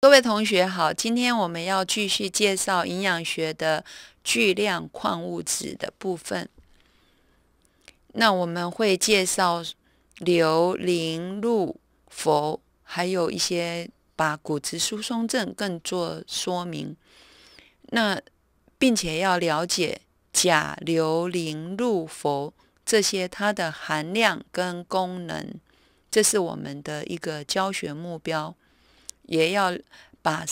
各位同学好，今天我们要继续介绍营养学的巨量矿物质的部分。那我们会介绍硫、磷、氯、氟，还有一些把骨质疏松症更做说明。那并且要了解钾、硫、磷、氯、氟这些它的含量跟功能，这是我们的一个教学目标。也要把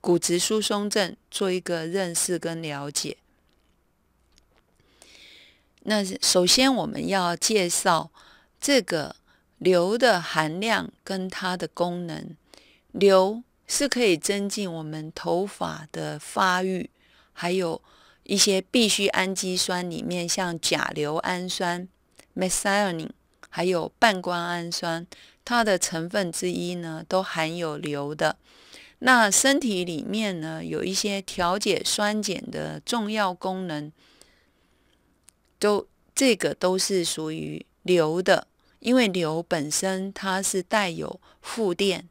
骨质疏松症做一个认识跟了解。那首先我们要介绍这个硫的含量跟它的功能。硫是可以增进我们头发的发育，还有一些必需氨基酸里面，像甲硫氨酸 （methionine） 还有半胱氨酸。它的成分之一呢，都含有硫的。那身体里面呢，有一些调节酸碱的重要功能，都这个都是属于硫的，因为硫本身它是带有负电，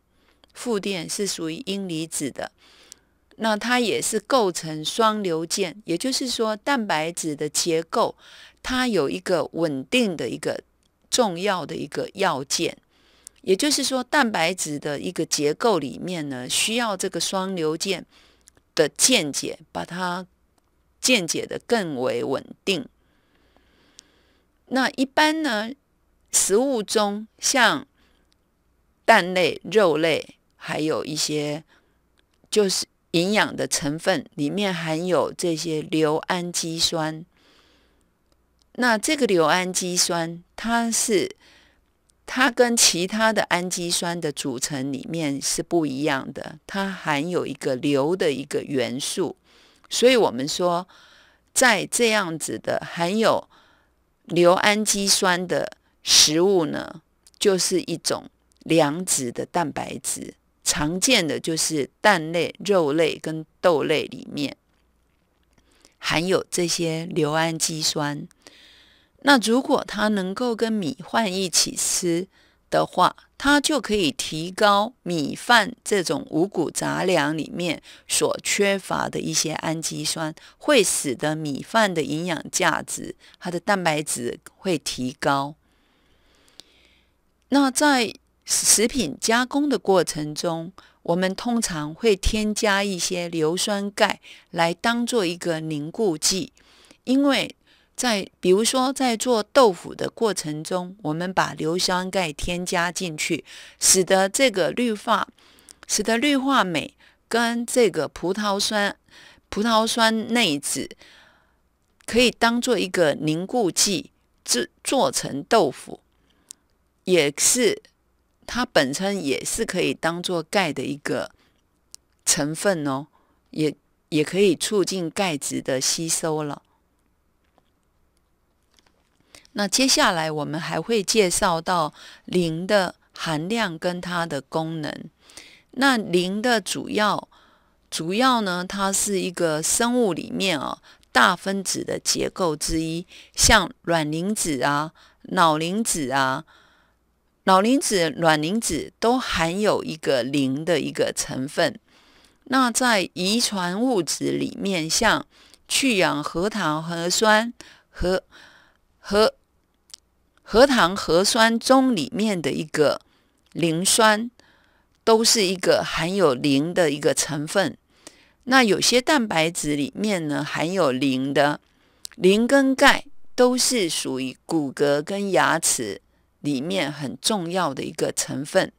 负电是属于阴离子的。那它也是构成双硫键，也就是说蛋白质的结构，它有一个稳定的一个重要的一个要件。也就是说，蛋白质的一个结构里面呢，需要这个双硫键的见解，把它见解的更为稳定。那一般呢，食物中像蛋类、肉类，还有一些就是营养的成分里面含有这些硫氨基酸。那这个硫氨基酸，它是。它跟其他的氨基酸的组成里面是不一样的，它含有一个硫的一个元素，所以我们说，在这样子的含有硫氨基酸的食物呢，就是一种良质的蛋白质。常见的就是蛋类、肉类跟豆类里面含有这些硫氨基酸。那如果它能够跟米饭一起吃的话，它就可以提高米饭这种五谷杂粮里面所缺乏的一些氨基酸，会使得米饭的营养价值，它的蛋白质会提高。那在食品加工的过程中，我们通常会添加一些硫酸钙来当做一个凝固剂，因为。在比如说，在做豆腐的过程中，我们把硫酸钙添加进去，使得这个氯化，使得氯化镁跟这个葡萄酸、葡萄酸内酯可以当做一个凝固剂制做成豆腐，也是它本身也是可以当做钙的一个成分哦，也也可以促进钙质的吸收了。那接下来我们还会介绍到磷的含量跟它的功能。那磷的主要主要呢，它是一个生物里面啊大分子的结构之一，像卵磷脂啊、脑磷脂啊、脑磷脂、卵磷脂都含有一个磷的一个成分。那在遗传物质里面，像去氧核糖核酸和和。核糖核酸中里面的一个磷酸都是一个含有磷的一个成分。那有些蛋白质里面呢含有磷的，磷跟钙都是属于骨骼跟牙齿里面很重要的一个成分。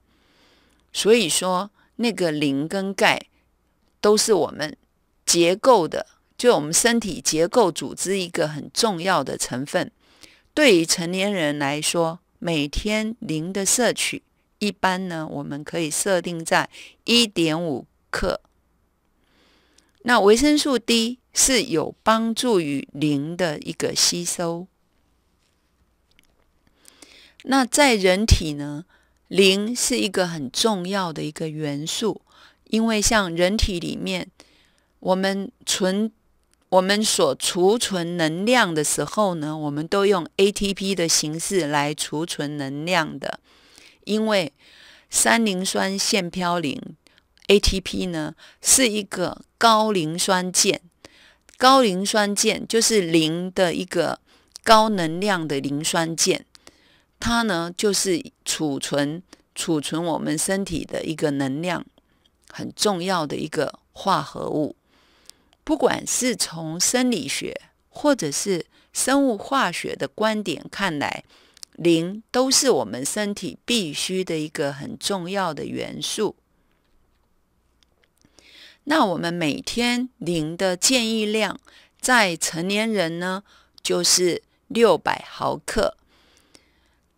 所以说，那个磷跟钙都是我们结构的，就我们身体结构组织一个很重要的成分。对于成年人来说，每天磷的摄取一般呢，我们可以设定在一点五克。那维生素 D 是有帮助于磷的一个吸收。那在人体呢，磷是一个很重要的一个元素，因为像人体里面，我们存我们所储存能量的时候呢，我们都用 ATP 的形式来储存能量的，因为三磷酸腺嘌呤 ATP 呢是一个高磷酸键，高磷酸键就是磷的一个高能量的磷酸键，它呢就是储存储存我们身体的一个能量很重要的一个化合物。不管是从生理学或者是生物化学的观点看来，磷都是我们身体必须的一个很重要的元素。那我们每天磷的建议量，在成年人呢就是六百毫克。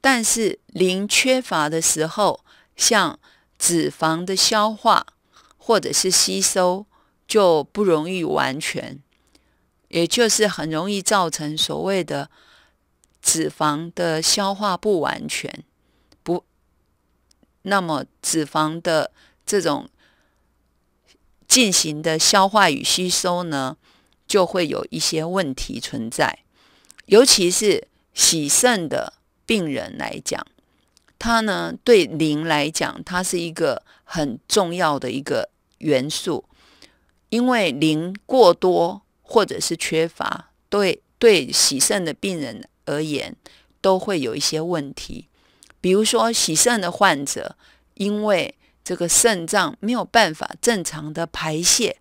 但是磷缺乏的时候，像脂肪的消化或者是吸收。就不容易完全，也就是很容易造成所谓的脂肪的消化不完全，不那么脂肪的这种进行的消化与吸收呢，就会有一些问题存在。尤其是洗肾的病人来讲，他呢对磷来讲，它是一个很重要的一个元素。因为磷过多或者是缺乏，对对洗肾的病人而言，都会有一些问题。比如说，洗肾的患者，因为这个肾脏没有办法正常的排泄，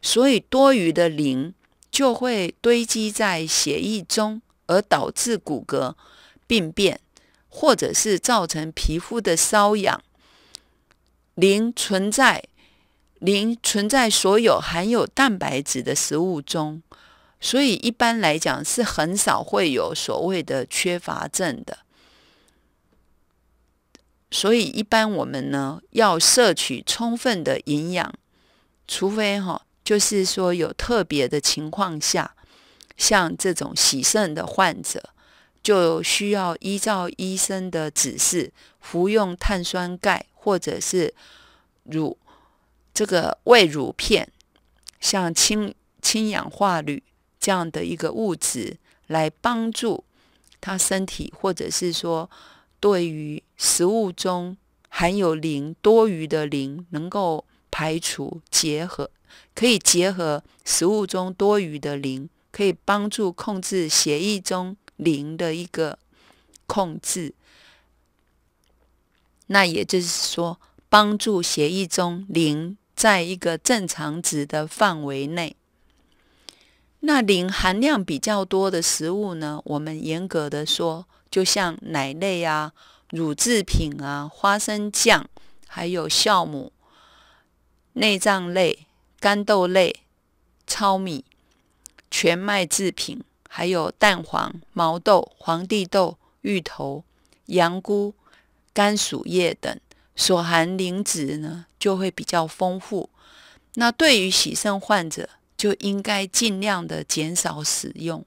所以多余的磷就会堆积在血液中，而导致骨骼病变，或者是造成皮肤的瘙痒。磷存在。零存在所有含有蛋白质的食物中，所以一般来讲是很少会有所谓的缺乏症的。所以一般我们呢要摄取充分的营养，除非哈，就是说有特别的情况下，像这种洗肾的患者，就需要依照医生的指示服用碳酸钙或者是乳。这个胃乳片，像氢氢氧化铝这样的一个物质，来帮助他身体，或者是说，对于食物中含有磷多余的磷，能够排除结合，可以结合食物中多余的磷，可以帮助控制血液中磷的一个控制。那也就是说，帮助血液中磷。在一个正常值的范围内，那磷含量比较多的食物呢？我们严格的说，就像奶类啊、乳制品啊、花生酱，还有酵母、内脏类、干豆类、糙米、全麦制品，还有蛋黄、毛豆、黄帝豆、芋头、羊菇、甘薯叶等。所含磷脂呢就会比较丰富，那对于喜肾患者就应该尽量的减少使用，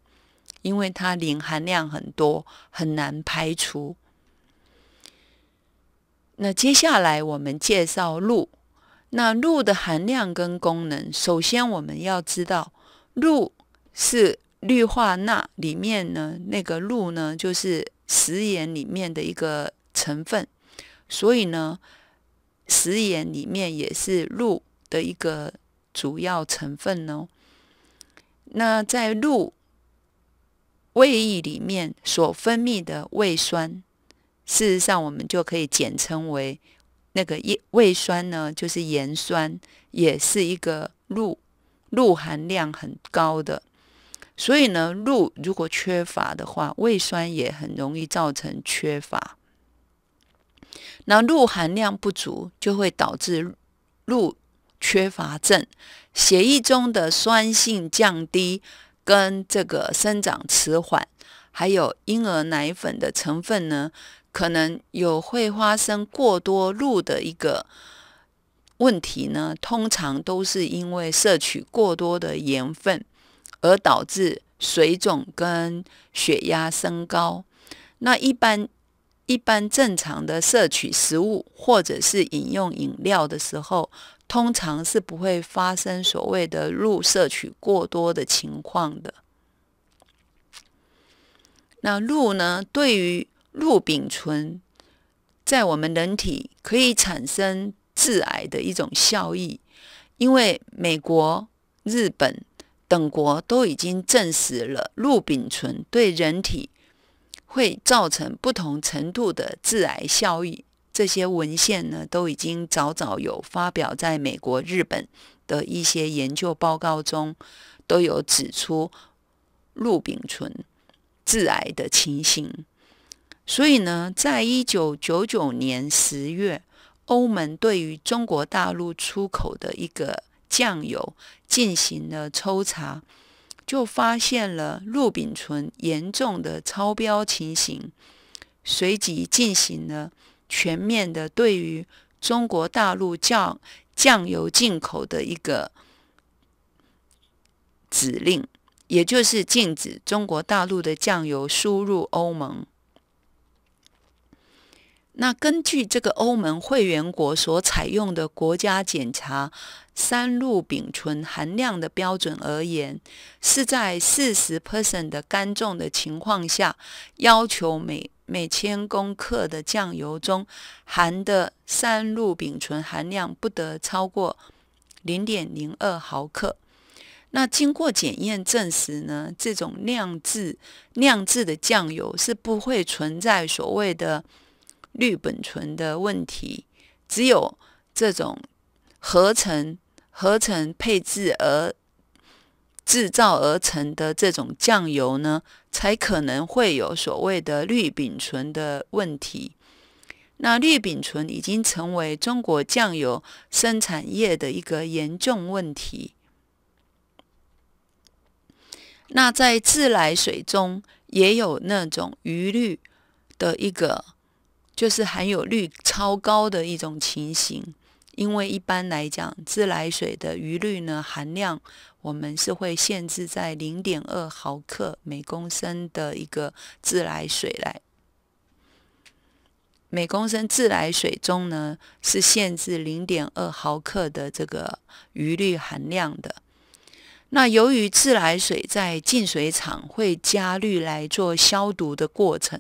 因为它磷含量很多，很难排除。那接下来我们介绍氯，那氯的含量跟功能，首先我们要知道氯是氯化钠里面呢那个氯呢就是食盐里面的一个成分。所以呢，食盐里面也是氯的一个主要成分哦。那在胃胃液里面所分泌的胃酸，事实上我们就可以简称为那个液，胃酸呢，就是盐酸，也是一个氯氯含量很高的。所以呢，氯如果缺乏的话，胃酸也很容易造成缺乏。那鹿含量不足就会导致鹿缺乏症，血液中的酸性降低，跟这个生长迟缓，还有婴儿奶粉的成分呢，可能有会发生过多鹿的一个问题呢。通常都是因为摄取过多的盐分而导致水肿跟血压升高。那一般。一般正常的摄取食物或者是饮用饮料的时候，通常是不会发生所谓的入摄取过多的情况的。那氯呢？对于氯丙醇，在我们人体可以产生致癌的一种效益，因为美国、日本等国都已经证实了氯丙醇对人体。会造成不同程度的致癌效应。这些文献呢，都已经早早有发表在美国、日本的一些研究报告中，都有指出氯丙醇致癌的情形。所以呢，在一九九九年十月，欧盟对于中国大陆出口的一个酱油进行了抽查。就发现了氯丙醇严重的超标情形，随即进行了全面的对于中国大陆酱酱油进口的一个指令，也就是禁止中国大陆的酱油输入欧盟。那根据这个欧盟会员国所采用的国家检查三氯丙醇含量的标准而言，是在四十 percent 的干重的情况下，要求每每千公克的酱油中含的三氯丙醇含量不得超过零点零二毫克。那经过检验证实呢，这种酿制酿制的酱油是不会存在所谓的。氯苯醇的问题，只有这种合成、合成配制而制造而成的这种酱油呢，才可能会有所谓的氯丙醇的问题。那氯丙醇已经成为中国酱油生产业的一个严重问题。那在自来水中也有那种余氯的一个。就是含有率超高的一种情形，因为一般来讲，自来水的余氯呢含量，我们是会限制在零点二毫克每公升的一个自来水来，每公升自来水中呢是限制零点二毫克的这个余氯含量的。那由于自来水在净水厂会加氯来做消毒的过程。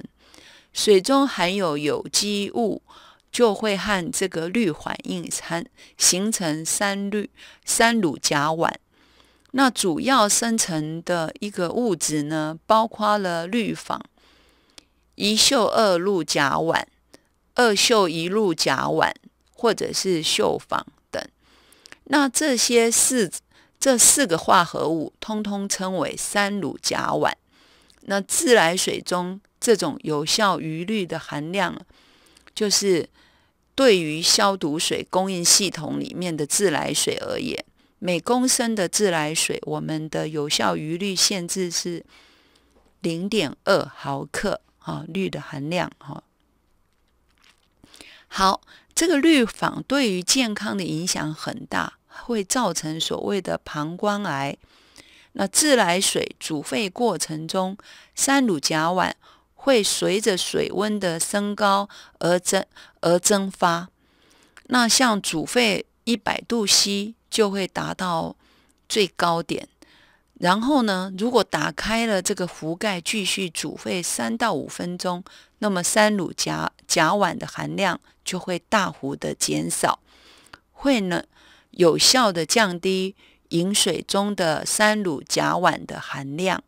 水中含有有机物，就会和这个氯反应，产形成三氯三卤甲烷。那主要生成的一个物质呢，包括了氯仿、一溴二氯甲烷、二溴一氯甲烷，或者是溴仿等。那这些四这四个化合物，通通称为三卤甲烷。那自来水中。这种有效余氯的含量，就是对于消毒水供应系统里面的自来水而言，每公升的自来水，我们的有效余氯限制是零点二毫克啊，氯的含量哈。好，这个氯仿对于健康的影响很大，会造成所谓的膀胱癌。那自来水煮沸过程中，三卤甲烷。会随着水温的升高而蒸而蒸发，那像煮沸一百度 C 就会达到最高点。然后呢，如果打开了这个壶盖，继续煮沸三到五分钟，那么三卤甲甲烷的含量就会大幅的减少，会能有效的降低饮水中的三卤甲烷的含量。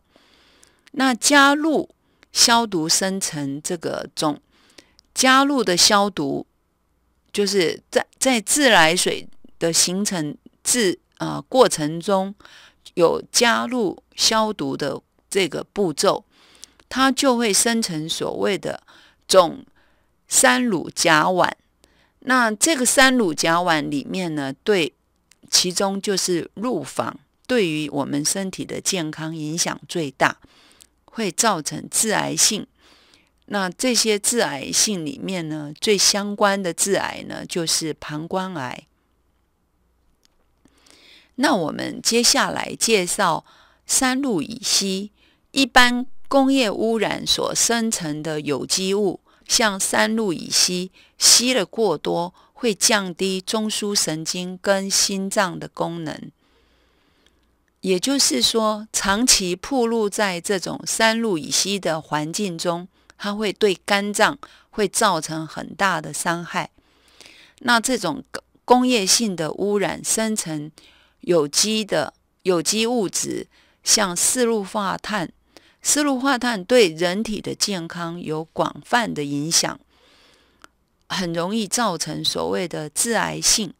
那加入。消毒生成这个种，加入的消毒，就是在在自来水的形成制啊过程中有加入消毒的这个步骤，它就会生成所谓的种三卤甲烷。那这个三卤甲烷里面呢，对其中就是入房，对于我们身体的健康影响最大。会造成致癌性。那这些致癌性里面呢，最相关的致癌呢，就是膀胱癌。那我们接下来介绍三氯乙烯，一般工业污染所生成的有机物，像三氯乙烯，吸了过多会降低中枢神经跟心脏的功能。也就是说，长期暴露在这种三氯乙烯的环境中，它会对肝脏会造成很大的伤害。那这种工业性的污染生成有机的有机物质，像四氯化碳，四氯化碳对人体的健康有广泛的影响，很容易造成所谓的致癌性。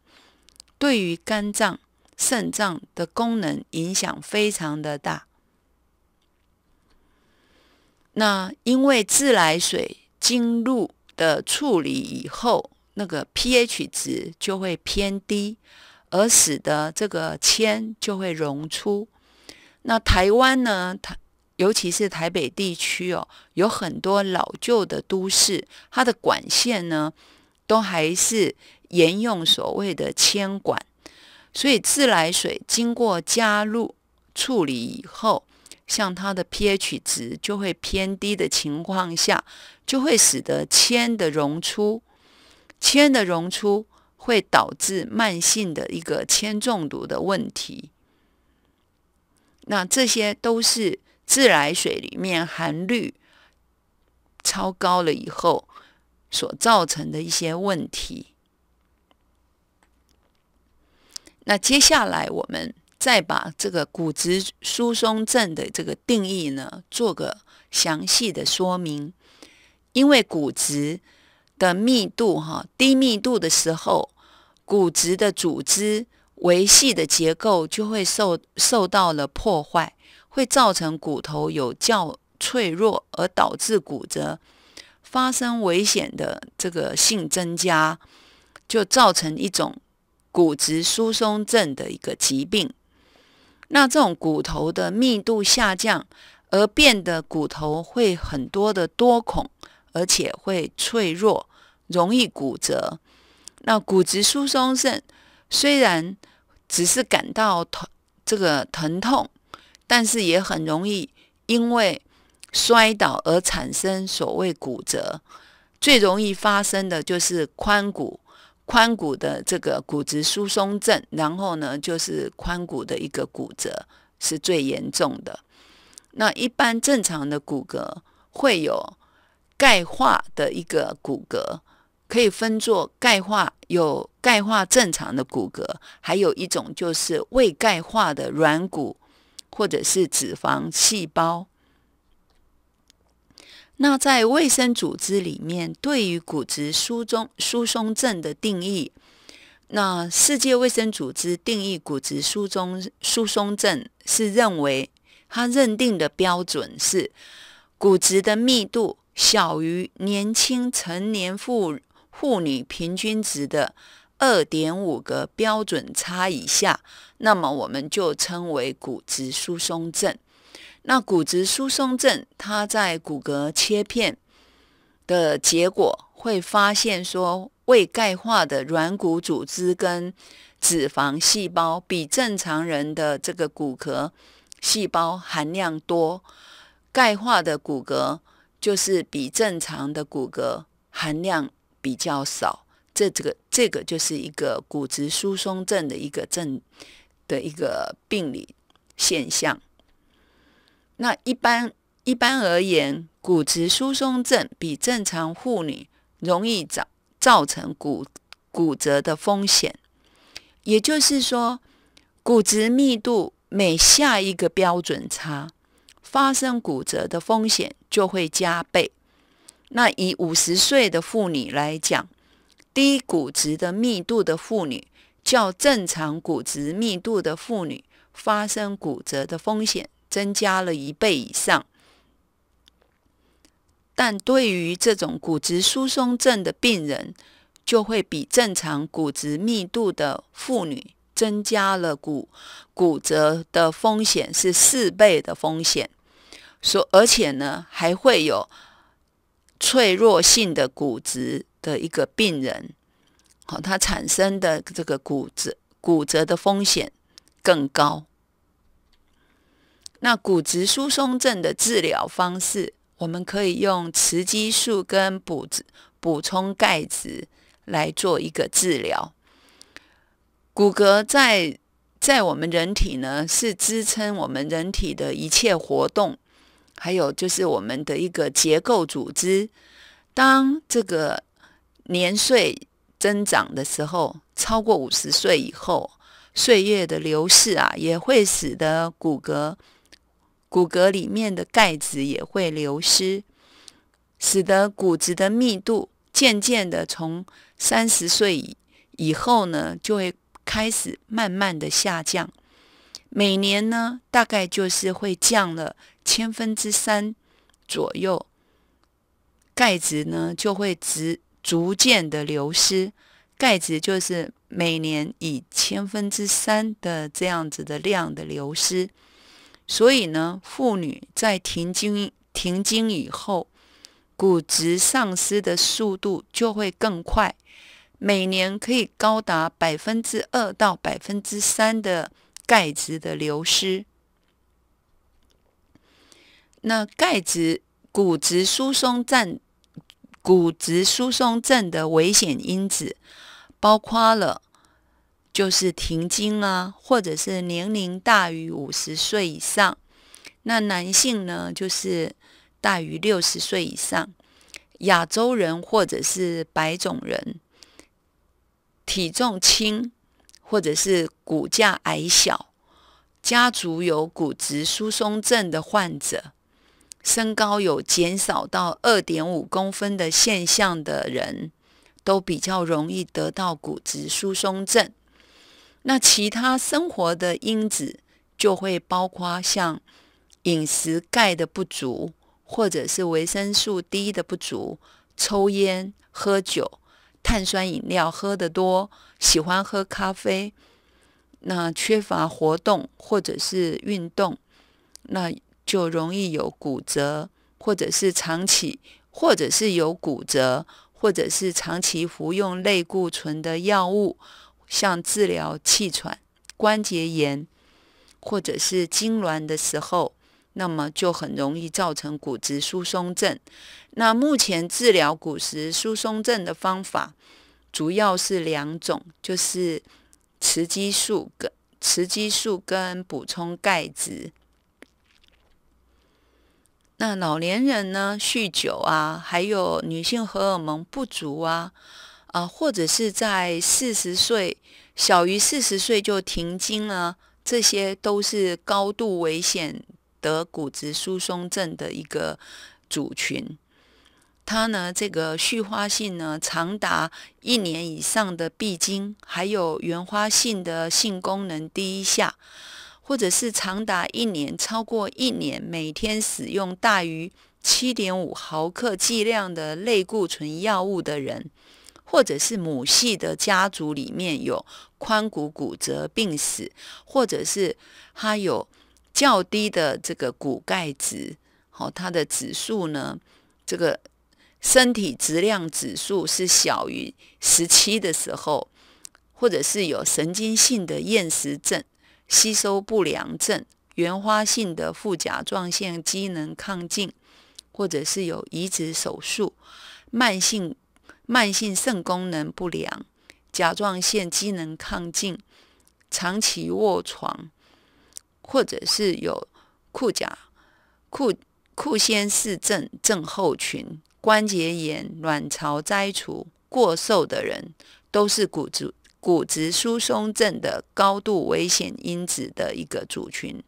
对于肝脏。肾脏的功能影响非常的大，那因为自来水进入的处理以后，那个 pH 值就会偏低，而使得这个铅就会溶出。那台湾呢，台尤其是台北地区哦，有很多老旧的都市，它的管线呢，都还是沿用所谓的铅管。所以自来水经过加入处理以后，像它的 pH 值就会偏低的情况下，就会使得铅的溶出，铅的溶出会导致慢性的一个铅中毒的问题。那这些都是自来水里面含氯超高了以后所造成的一些问题。那接下来我们再把这个骨质疏松症的这个定义呢，做个详细的说明。因为骨质的密度，哈，低密度的时候，骨质的组织维系的结构就会受受到了破坏，会造成骨头有较脆弱，而导致骨折发生危险的这个性增加，就造成一种。骨质疏松症的一个疾病，那这种骨头的密度下降，而变得骨头会很多的多孔，而且会脆弱，容易骨折。那骨质疏松症虽然只是感到疼，这个疼痛，但是也很容易因为摔倒而产生所谓骨折。最容易发生的就是髋骨。髋骨的这个骨质疏松症，然后呢，就是髋骨的一个骨折是最严重的。那一般正常的骨骼会有钙化的一个骨骼，可以分作钙化有钙化正常的骨骼，还有一种就是未钙化的软骨或者是脂肪细胞。那在卫生组织里面，对于骨质疏松疏松症的定义，那世界卫生组织定义骨质疏松疏松症是认为，它认定的标准是骨质的密度小于年轻成年妇妇女平均值的二点五个标准差以下，那么我们就称为骨质疏松症。那骨质疏松症，它在骨骼切片的结果会发现，说未钙化的软骨组织跟脂肪细胞比正常人的这个骨骼细胞含量多，钙化的骨骼就是比正常的骨骼含量比较少。这这个这个就是一个骨质疏松症的一个症的一个病理现象。那一般一般而言，骨质疏松症比正常妇女容易造造成骨骨折的风险。也就是说，骨质密度每下一个标准差，发生骨折的风险就会加倍。那以五十岁的妇女来讲，低骨质的密度的妇女较正常骨质密度的妇女发生骨折的风险。增加了一倍以上，但对于这种骨质疏松症的病人，就会比正常骨质密度的妇女增加了骨骨折的风险是四倍的风险。所而且呢，还会有脆弱性的骨质的一个病人，好，它产生的这个骨折骨折的风险更高。那骨质疏松症的治疗方式，我们可以用雌激素跟补植补充钙质来做一个治疗。骨骼在在我们人体呢，是支撑我们人体的一切活动，还有就是我们的一个结构组织。当这个年岁增长的时候，超过五十岁以后，岁月的流逝啊，也会使得骨骼。骨骼里面的钙质也会流失，使得骨质的密度渐渐的从三十岁以以后呢，就会开始慢慢的下降。每年呢，大概就是会降了千分之三左右，钙质呢就会逐逐渐的流失，钙质就是每年以千分之三的这样子的量的流失。所以呢，妇女在停经停经以后，骨质丧失的速度就会更快，每年可以高达百分之二到百分之三的钙质的流失。那钙质骨质疏松症骨质疏松症的危险因子，包括了。就是停经啊，或者是年龄大于五十岁以上。那男性呢，就是大于六十岁以上。亚洲人或者是白种人，体重轻，或者是骨架矮小，家族有骨质疏松症的患者，身高有减少到二点五公分的现象的人，都比较容易得到骨质疏松症。那其他生活的因子就会包括像饮食钙的不足，或者是维生素 D 的不足，抽烟、喝酒、碳酸饮料喝得多，喜欢喝咖啡，那缺乏活动或者是运动，那就容易有骨折，或者是长期或者是有骨折，或者是长期服用类固醇的药物。像治疗气喘、关节炎或者是痉挛的时候，那么就很容易造成骨质疏松症。那目前治疗骨质疏松症的方法主要是两种，就是雌激素跟雌激素跟补充钙质。那老年人呢，酗酒啊，还有女性荷尔蒙不足啊。啊，或者是在四十岁，小于四十岁就停经了，这些都是高度危险得骨质疏松症的一个组群。它呢，这个序花性呢，长达一年以上的闭经，还有原花性的性功能低下，或者是长达一年超过一年每天使用大于七点五毫克剂量的类固醇药物的人。或者是母系的家族里面有髋骨骨折病史，或者是他有较低的这个骨钙值，好，他的指数呢，这个身体质量指数是小于十七的时候，或者是有神经性的厌食症、吸收不良症、原发性的副甲状腺机能亢进，或者是有移植手术、慢性。慢性肾功能不良、甲状腺机能亢进、长期卧床，或者是有库甲库库先氏症症候群、关节炎、卵巢摘除、过瘦的人，都是骨质骨质疏松症的高度危险因子的一个族群。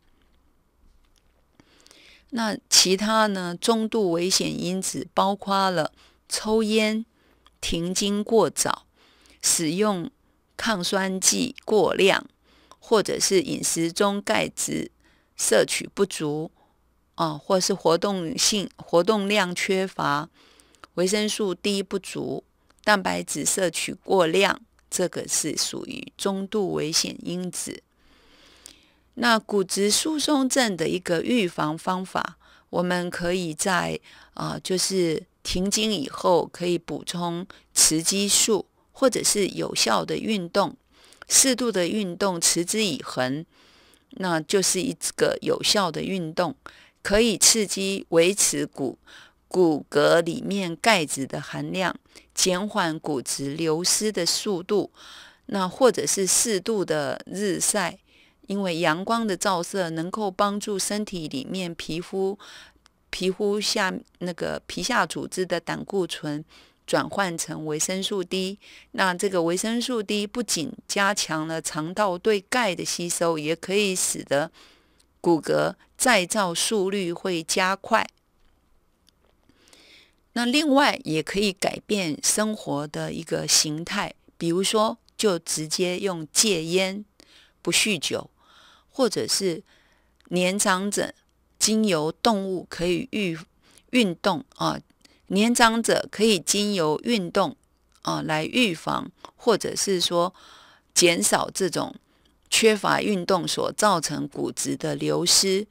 那其他呢？中度危险因子包括了抽烟。停经过早、使用抗酸剂过量，或者是饮食中钙质摄取不足，啊，或是活动性活动量缺乏、维生素 D 不足、蛋白质摄取过量，这个是属于中度危险因子。那骨质疏松症的一个预防方法，我们可以在啊，就是。停经以后，可以补充雌激素，或者是有效的运动。适度的运动，持之以恒，那就是一个有效的运动，可以刺激维持骨骨骼里面钙质的含量，减缓骨质流失的速度。那或者是适度的日晒，因为阳光的照射能够帮助身体里面皮肤。皮肤下那个皮下组织的胆固醇转换成维生素 D，那这个维生素 D 不仅加强了肠道对钙的吸收，也可以使得骨骼再造速率会加快。那另外也可以改变生活的一个形态，比如说就直接用戒烟、不酗酒，或者是年长者。经由动物可以预运动啊，年长者可以经由运动啊来预防，或者是说减少这种缺乏运动所造成骨质的流失，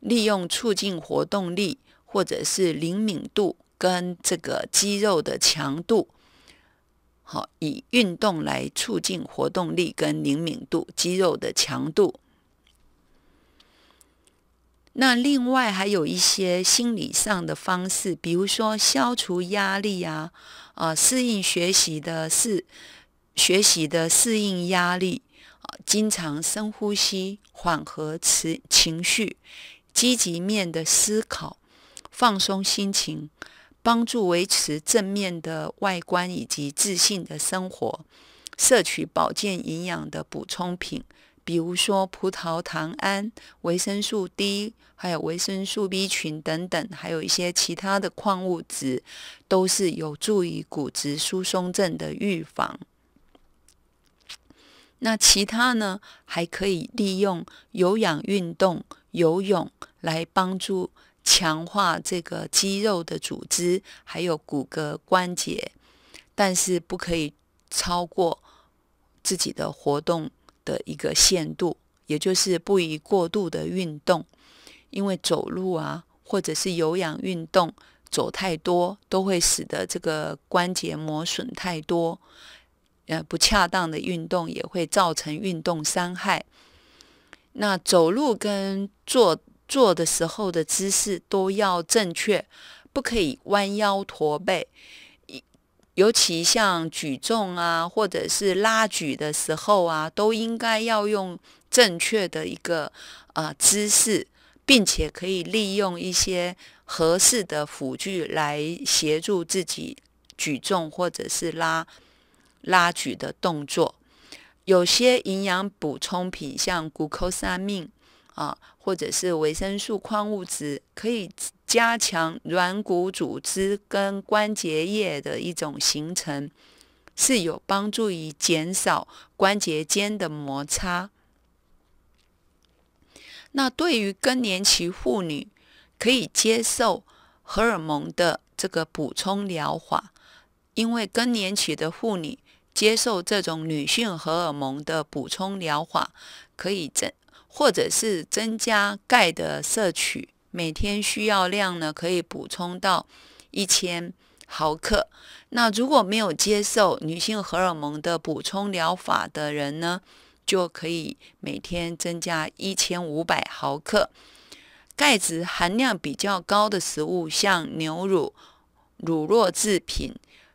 利用促进活动力或者是灵敏度跟这个肌肉的强度，好，以运动来促进活动力跟灵敏度、肌肉的强度。那另外还有一些心理上的方式，比如说消除压力啊，啊适应学习的适学习的适应压力，啊经常深呼吸，缓和持情绪，积极面的思考，放松心情，帮助维持正面的外观以及自信的生活，摄取保健营养的补充品。比如说葡萄糖胺、维生素 D，还有维生素 B 群等等，还有一些其他的矿物质，都是有助于骨质疏松症的预防。那其他呢，还可以利用有氧运动、游泳来帮助强化这个肌肉的组织，还有骨骼关节。但是不可以超过自己的活动。的一个限度，也就是不宜过度的运动，因为走路啊，或者是有氧运动走太多，都会使得这个关节磨损太多。呃，不恰当的运动也会造成运动伤害。那走路跟坐坐的时候的姿势都要正确，不可以弯腰驼背。尤其像举重啊，或者是拉举的时候啊，都应该要用正确的一个呃姿势，并且可以利用一些合适的辅具来协助自己举重或者是拉拉举的动作。有些营养补充品，像谷胱甘命啊，或者是维生素矿物质，可以。加强软骨组织跟关节液的一种形成是有帮助于减少关节间的摩擦。那对于更年期妇女，可以接受荷尔蒙的这个补充疗法，因为更年期的妇女接受这种女性荷尔蒙的补充疗法，可以增或者是增加钙的摄取。每天需要量呢，可以补充到一千毫克。那如果没有接受女性荷尔蒙的补充疗法的人呢，就可以每天增加一千五百毫克。钙质含量比较高的食物，像牛乳、乳酪制品、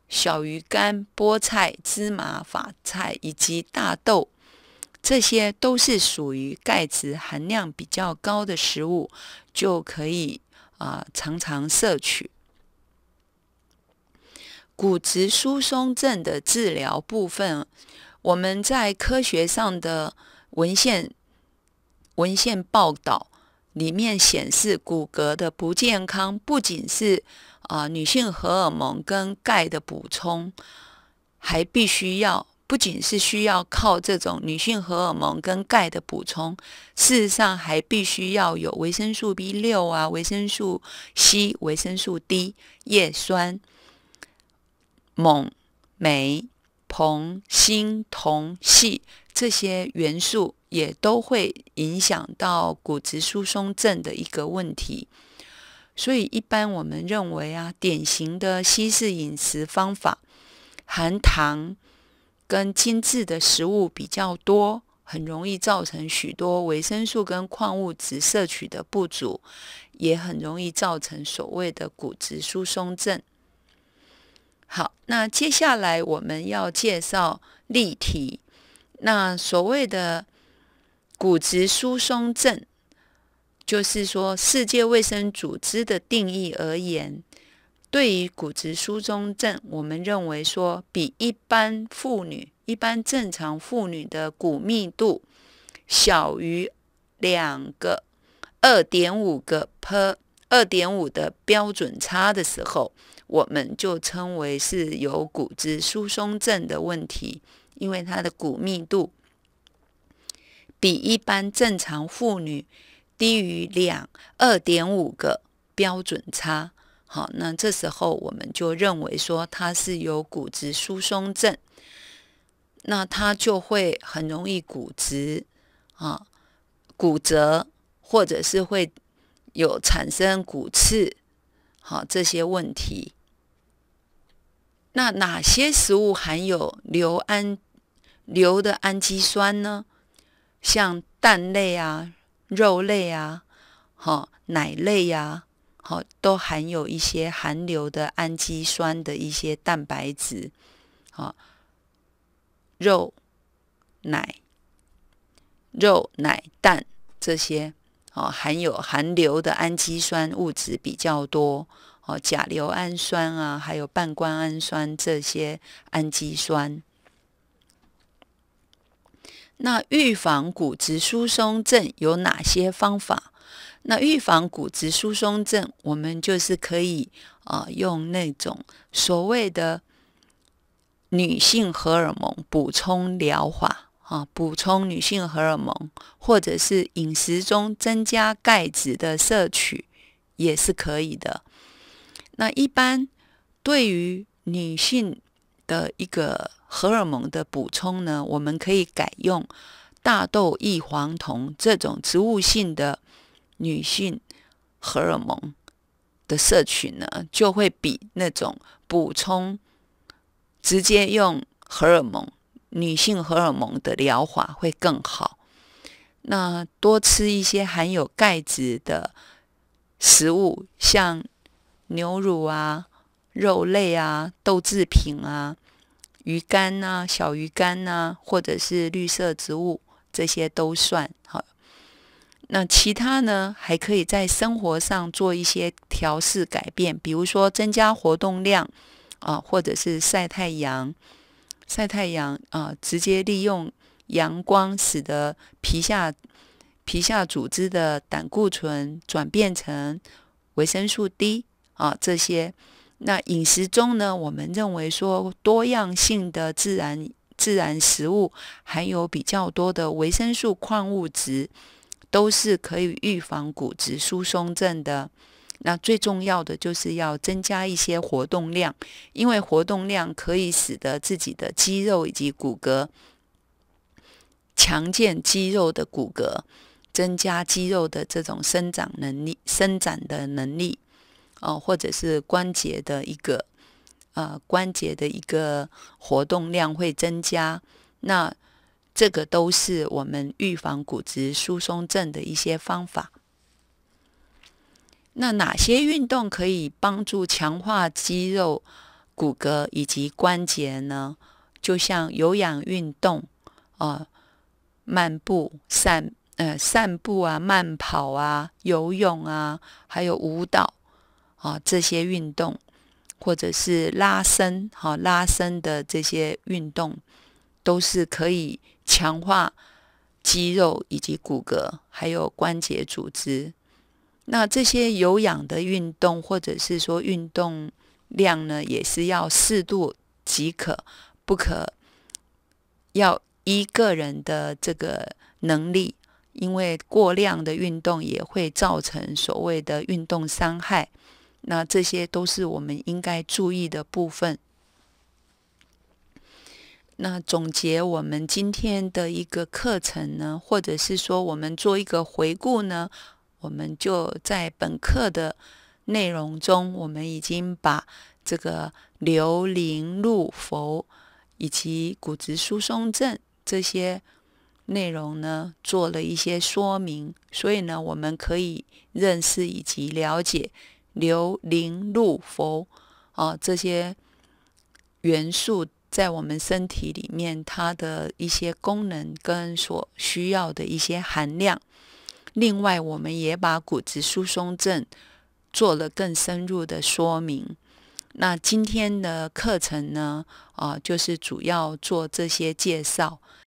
小鱼干、菠菜、芝麻法菜以及大豆。这些都是属于钙质含量比较高的食物，就可以啊常常摄取。骨质疏松症的治疗部分，我们在科学上的文献文献报道里面显示，骨骼的不健康不仅是啊女性荷尔蒙跟钙的补充，还必须要。不仅是需要靠这种女性荷尔蒙跟钙的补充，事实上还必须要有维生素 B 六啊、维生素 C、维生素 D、叶酸、锰、镁、硼、锌、铜、硒这些元素，也都会影响到骨质疏松症的一个问题。所以，一般我们认为啊，典型的西式饮食方法含糖。跟精致的食物比较多，很容易造成许多维生素跟矿物质摄取的不足，也很容易造成所谓的骨质疏松症。好，那接下来我们要介绍例题。那所谓的骨质疏松症，就是说世界卫生组织的定义而言。对于骨质疏松症，我们认为说，比一般妇女、一般正常妇女的骨密度小于两个二点五个 per 二点五的标准差的时候，我们就称为是有骨质疏松症的问题，因为它的骨密度比一般正常妇女低于两二点五个标准差。好，那这时候我们就认为说他是有骨质疏松症，那他就会很容易骨质啊骨折，或者是会有产生骨刺，好这些问题。那哪些食物含有硫氨硫的氨基酸呢？像蛋类啊、肉类啊、哈奶类呀。好，都含有一些含硫的氨基酸的一些蛋白质，好，肉、奶、肉、奶、蛋这些，哦，含有含硫的氨基酸物质比较多，哦，甲硫氨酸啊，还有半胱氨酸这些氨基酸。那预防骨质疏松症有哪些方法？那预防骨质疏松症，我们就是可以啊，用那种所谓的女性荷尔蒙补充疗法啊，补充女性荷尔蒙，或者是饮食中增加钙质的摄取也是可以的。那一般对于女性的一个荷尔蒙的补充呢，我们可以改用大豆异黄酮这种植物性的。女性荷尔蒙的摄取呢，就会比那种补充直接用荷尔蒙女性荷尔蒙的疗法会更好。那多吃一些含有钙质的食物，像牛乳啊、肉类啊、豆制品啊、鱼干呐、小鱼干呐，或者是绿色植物，这些都算好。那其他呢？还可以在生活上做一些调试改变，比如说增加活动量，啊，或者是晒太阳，晒太阳啊，直接利用阳光，使得皮下皮下组织的胆固醇转变成维生素 D 啊，这些。那饮食中呢，我们认为说，多样性的自然自然食物含有比较多的维生素、矿物质。都是可以预防骨质疏松症的。那最重要的就是要增加一些活动量，因为活动量可以使得自己的肌肉以及骨骼强健，肌肉的骨骼增加肌肉的这种生长能力、生长的能力，哦，或者是关节的一个呃关节的一个活动量会增加。那这个都是我们预防骨质疏松症的一些方法。那哪些运动可以帮助强化肌肉、骨骼以及关节呢？就像有氧运动，啊，漫步、散、呃，散步啊，慢跑啊，游泳啊，还有舞蹈啊，这些运动，或者是拉伸，哈，拉伸的这些运动，都是可以。强化肌肉以及骨骼，还有关节组织。那这些有氧的运动，或者是说运动量呢，也是要适度即可，不可要依个人的这个能力，因为过量的运动也会造成所谓的运动伤害。那这些都是我们应该注意的部分。那总结我们今天的一个课程呢，或者是说我们做一个回顾呢，我们就在本课的内容中，我们已经把这个流灵入佛以及骨质疏松症这些内容呢做了一些说明，所以呢，我们可以认识以及了解流灵入佛啊这些元素。在我们身体里面，它的一些功能跟所需要的一些含量。另外，我们也把骨质疏松症做了更深入的说明。那今天的课程呢，啊，就是主要做这些介绍。